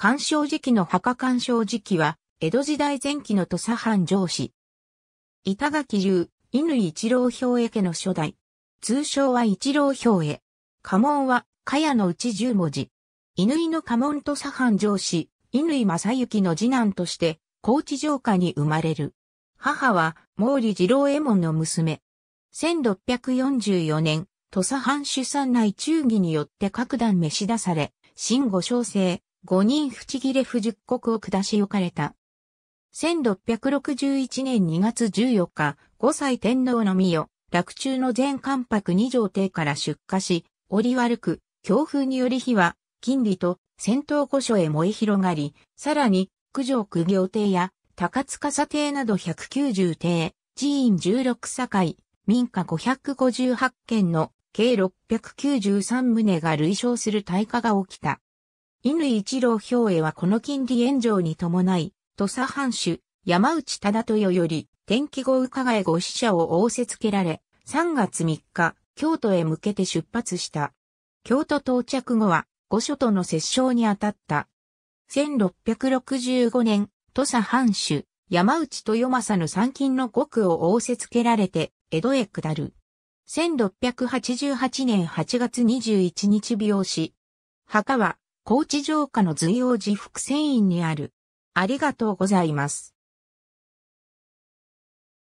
干渉時期の墓干渉時期は、江戸時代前期の土佐藩上司。板垣流、犬一郎兵衛家の初代。通称は一郎兵衛。家紋は、かやのうち十文字。犬の家紋土佐藩上司、犬正幸の次男として、高知城下に生まれる。母は、毛利二郎衛門の娘。1644年、土佐藩主産内忠義によって各段召し出され、新五小生、5人淵切れ不十国を下し置かれた。1661年2月14日、5歳天皇の御代、落中の全関白二条邸から出火し、折り悪く、強風により火は、金利と戦闘御所へ燃え広がり、さらに、九条九行邸や、高塚佐邸など190邸、寺院16境、民家558件の計693棟が類焼する大火が起きた。犬一郎兵衛はこの金利炎上に伴い、土佐藩主、山内忠豊より、天気豪雨加害ご死者を仰せつけられ、3月3日、京都へ向けて出発した。京都到着後は、御所との折衝に当たった。1665年、土佐藩主、山内豊政の参勤の獄を仰せつけられて、江戸へ下る。1688年8月21日病死。墓は、高知城下の随王寺伏線院にある。ありがとうございます。